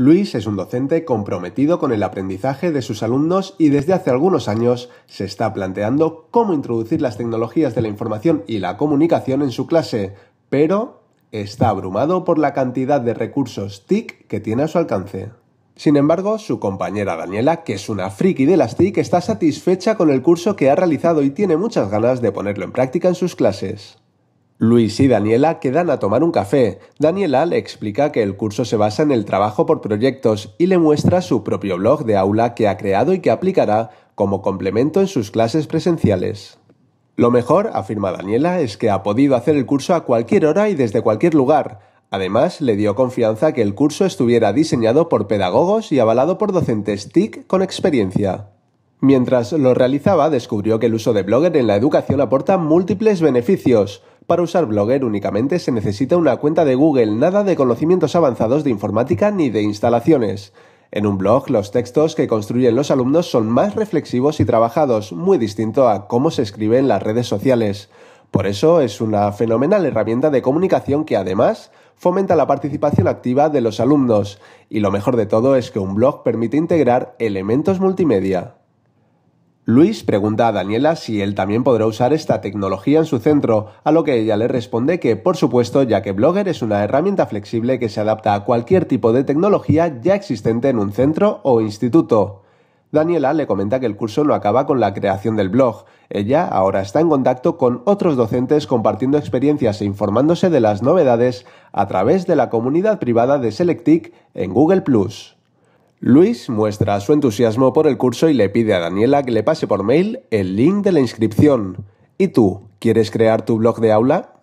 Luis es un docente comprometido con el aprendizaje de sus alumnos y desde hace algunos años se está planteando cómo introducir las tecnologías de la información y la comunicación en su clase, pero está abrumado por la cantidad de recursos TIC que tiene a su alcance. Sin embargo, su compañera Daniela, que es una friki de las TIC, está satisfecha con el curso que ha realizado y tiene muchas ganas de ponerlo en práctica en sus clases. Luis y Daniela quedan a tomar un café. Daniela le explica que el curso se basa en el trabajo por proyectos y le muestra su propio blog de aula que ha creado y que aplicará como complemento en sus clases presenciales. Lo mejor, afirma Daniela, es que ha podido hacer el curso a cualquier hora y desde cualquier lugar. Además, le dio confianza que el curso estuviera diseñado por pedagogos y avalado por docentes TIC con experiencia. Mientras lo realizaba, descubrió que el uso de Blogger en la educación aporta múltiples beneficios. Para usar Blogger únicamente se necesita una cuenta de Google, nada de conocimientos avanzados de informática ni de instalaciones. En un blog, los textos que construyen los alumnos son más reflexivos y trabajados, muy distinto a cómo se escribe en las redes sociales. Por eso es una fenomenal herramienta de comunicación que además fomenta la participación activa de los alumnos. Y lo mejor de todo es que un blog permite integrar elementos multimedia. Luis pregunta a Daniela si él también podrá usar esta tecnología en su centro, a lo que ella le responde que por supuesto, ya que Blogger es una herramienta flexible que se adapta a cualquier tipo de tecnología ya existente en un centro o instituto. Daniela le comenta que el curso no acaba con la creación del blog. Ella ahora está en contacto con otros docentes compartiendo experiencias e informándose de las novedades a través de la comunidad privada de Selectic en Google ⁇ Luis muestra su entusiasmo por el curso y le pide a Daniela que le pase por mail el link de la inscripción. ¿Y tú? ¿Quieres crear tu blog de aula?